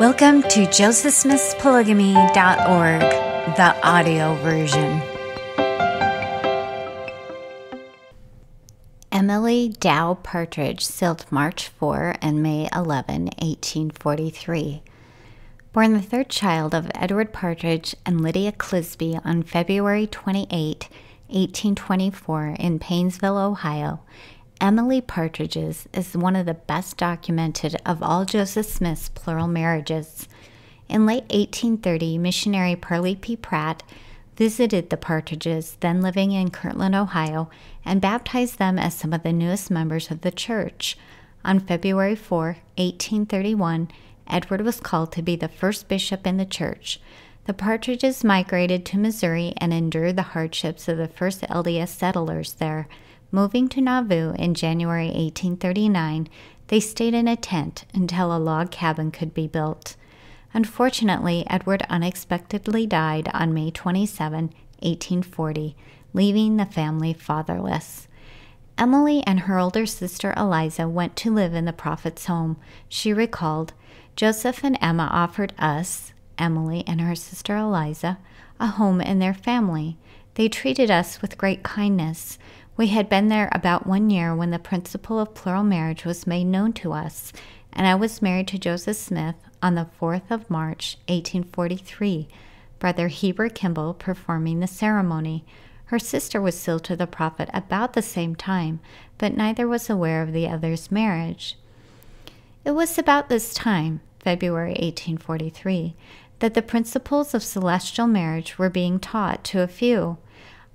Welcome to josephsmithspolygamy.org, the audio version. Emily Dow Partridge, sailed March 4 and May 11, 1843. Born the third child of Edward Partridge and Lydia Clisby on February 28, 1824, in Paynesville, Ohio, Emily Partridge's is one of the best documented of all Joseph Smith's plural marriages. In late 1830, missionary Pearly P. Pratt visited the Partridges, then living in Kirtland, Ohio, and baptized them as some of the newest members of the church. On February 4, 1831, Edward was called to be the first bishop in the church. The Partridges migrated to Missouri and endured the hardships of the first LDS settlers there. Moving to Nauvoo in January 1839, they stayed in a tent until a log cabin could be built. Unfortunately, Edward unexpectedly died on May 27, 1840, leaving the family fatherless. Emily and her older sister Eliza went to live in the prophet's home. She recalled, Joseph and Emma offered us, Emily and her sister Eliza, a home in their family. They treated us with great kindness. We had been there about one year when the principle of plural marriage was made known to us, and I was married to Joseph Smith on the 4th of March, 1843, Brother Heber Kimball performing the ceremony. Her sister was sealed to the prophet about the same time, but neither was aware of the other's marriage. It was about this time, February 1843, that the principles of celestial marriage were being taught to a few.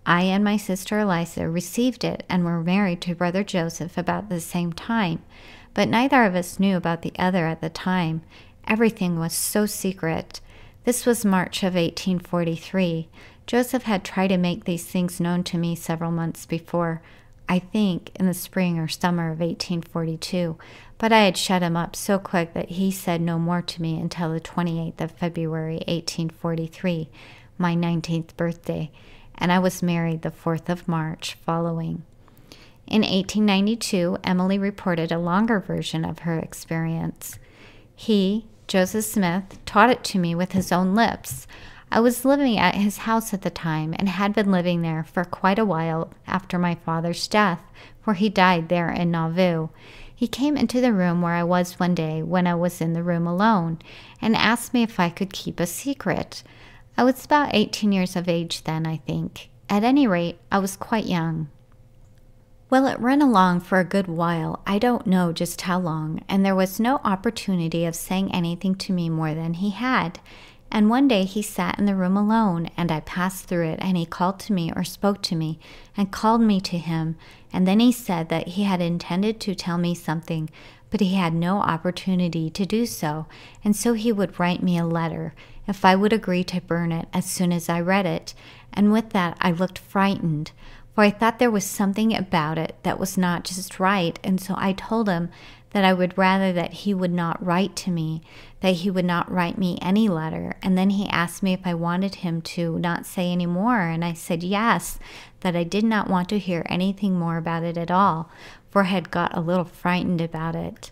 I and my sister Eliza received it and were married to Brother Joseph about the same time, but neither of us knew about the other at the time. Everything was so secret. This was March of 1843. Joseph had tried to make these things known to me several months before, I think in the spring or summer of 1842, but I had shut him up so quick that he said no more to me until the 28th of February 1843, my 19th birthday and I was married the 4th of March following. In 1892, Emily reported a longer version of her experience. He, Joseph Smith, taught it to me with his own lips. I was living at his house at the time and had been living there for quite a while after my father's death, for he died there in Nauvoo. He came into the room where I was one day when I was in the room alone and asked me if I could keep a secret. I was about 18 years of age then, I think. At any rate, I was quite young. Well, it ran along for a good while, I don't know just how long, and there was no opportunity of saying anything to me more than he had. And one day he sat in the room alone, and I passed through it, and he called to me or spoke to me, and called me to him. And then he said that he had intended to tell me something, but he had no opportunity to do so, and so he would write me a letter if I would agree to burn it as soon as I read it, and with that I looked frightened, for I thought there was something about it that was not just right, and so I told him that I would rather that he would not write to me, that he would not write me any letter. And then he asked me if I wanted him to not say any more, and I said yes, that I did not want to hear anything more about it at all, for had got a little frightened about it.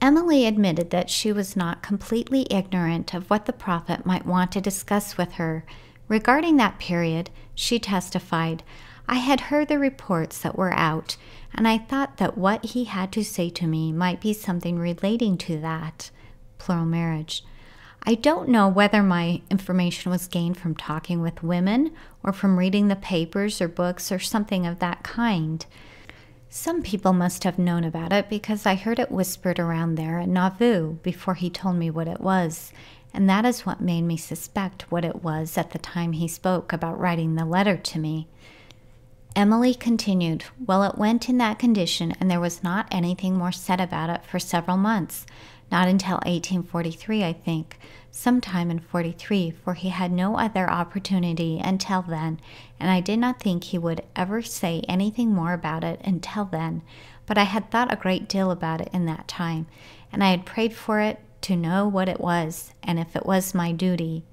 Emily admitted that she was not completely ignorant of what the prophet might want to discuss with her. Regarding that period, she testified, I had heard the reports that were out, and I thought that what he had to say to me might be something relating to that plural marriage. I don't know whether my information was gained from talking with women or from reading the papers or books or something of that kind. Some people must have known about it because I heard it whispered around there at Nauvoo before he told me what it was, and that is what made me suspect what it was at the time he spoke about writing the letter to me. Emily continued, Well, it went in that condition, and there was not anything more said about it for several months, not until 1843, I think, sometime in 43, for he had no other opportunity until then, and I did not think he would ever say anything more about it until then, but I had thought a great deal about it in that time, and I had prayed for it to know what it was, and if it was my duty.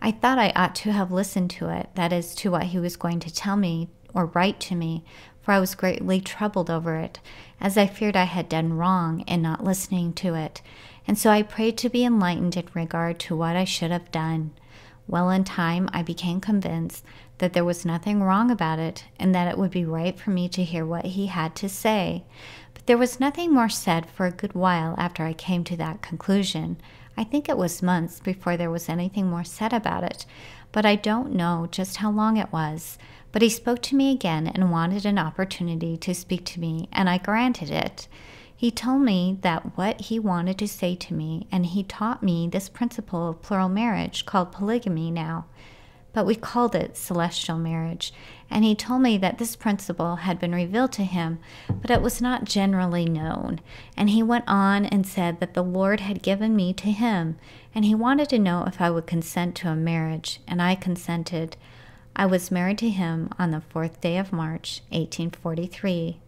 I thought I ought to have listened to it, that is, to what he was going to tell me, or write to me, for I was greatly troubled over it, as I feared I had done wrong in not listening to it. And so I prayed to be enlightened in regard to what I should have done. Well, in time, I became convinced that there was nothing wrong about it, and that it would be right for me to hear what he had to say. But there was nothing more said for a good while after I came to that conclusion. I think it was months before there was anything more said about it, but I don't know just how long it was. But he spoke to me again and wanted an opportunity to speak to me, and I granted it. He told me that what he wanted to say to me, and he taught me this principle of plural marriage called polygamy now, but we called it celestial marriage. And he told me that this principle had been revealed to him, but it was not generally known. And he went on and said that the Lord had given me to him, and he wanted to know if I would consent to a marriage, and I consented. I was married to him on the fourth day of March, 1843.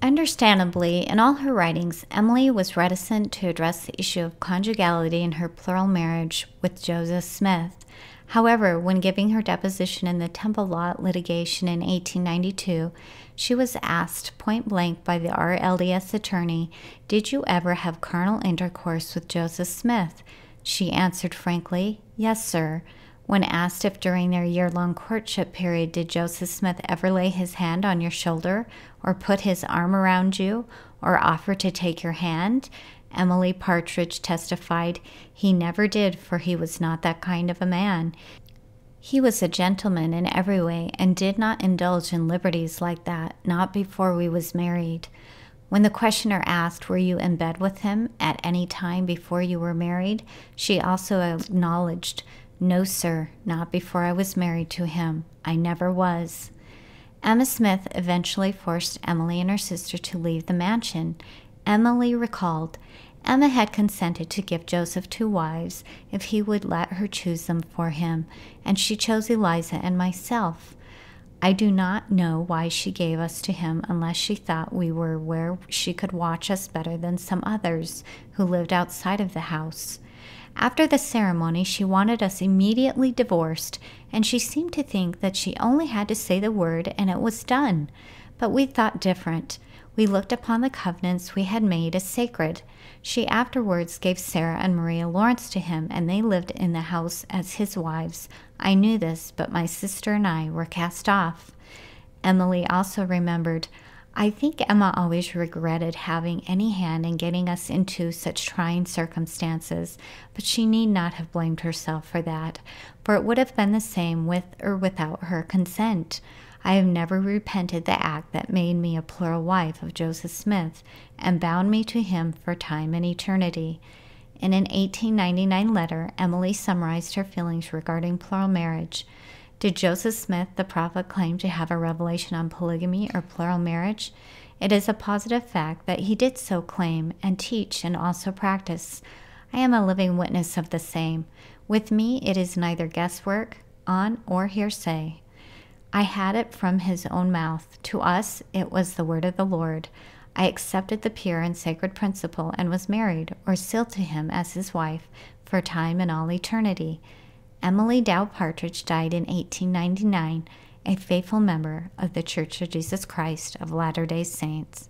Understandably, in all her writings, Emily was reticent to address the issue of conjugality in her plural marriage with Joseph Smith. However, when giving her deposition in the Temple Lot litigation in 1892, she was asked point blank by the RLDS attorney, Did you ever have carnal intercourse with Joseph Smith? She answered frankly, Yes, sir. When asked if during their year long courtship period did Joseph Smith ever lay his hand on your shoulder or put his arm around you or offer to take your hand, Emily Partridge testified he never did, for he was not that kind of a man. He was a gentleman in every way and did not indulge in liberties like that, not before we was married. When the questioner asked, Were you in bed with him at any time before you were married? she also acknowledged no, sir, not before I was married to him. I never was. Emma Smith eventually forced Emily and her sister to leave the mansion. Emily recalled Emma had consented to give Joseph two wives if he would let her choose them for him, and she chose Eliza and myself. I do not know why she gave us to him unless she thought we were where she could watch us better than some others who lived outside of the house. After the ceremony, she wanted us immediately divorced, and she seemed to think that she only had to say the word and it was done. But we thought different. We looked upon the covenants we had made as sacred. She afterwards gave Sarah and Maria Lawrence to him, and they lived in the house as his wives. I knew this, but my sister and I were cast off. Emily also remembered I think Emma always regretted having any hand in getting us into such trying circumstances, but she need not have blamed herself for that, for it would have been the same with or without her consent. I have never repented the act that made me a plural wife of Joseph Smith and bound me to him for time and eternity. In an 1899 letter, Emily summarized her feelings regarding plural marriage. Did Joseph Smith, the prophet, claim to have a revelation on polygamy or plural marriage? It is a positive fact that he did so claim and teach and also practice. I am a living witness of the same. With me, it is neither guesswork, on, or hearsay. I had it from his own mouth. To us, it was the word of the Lord. I accepted the pure and sacred principle and was married or sealed to him as his wife for time and all eternity. Emily Dow Partridge died in 1899, a faithful member of The Church of Jesus Christ of Latter day Saints.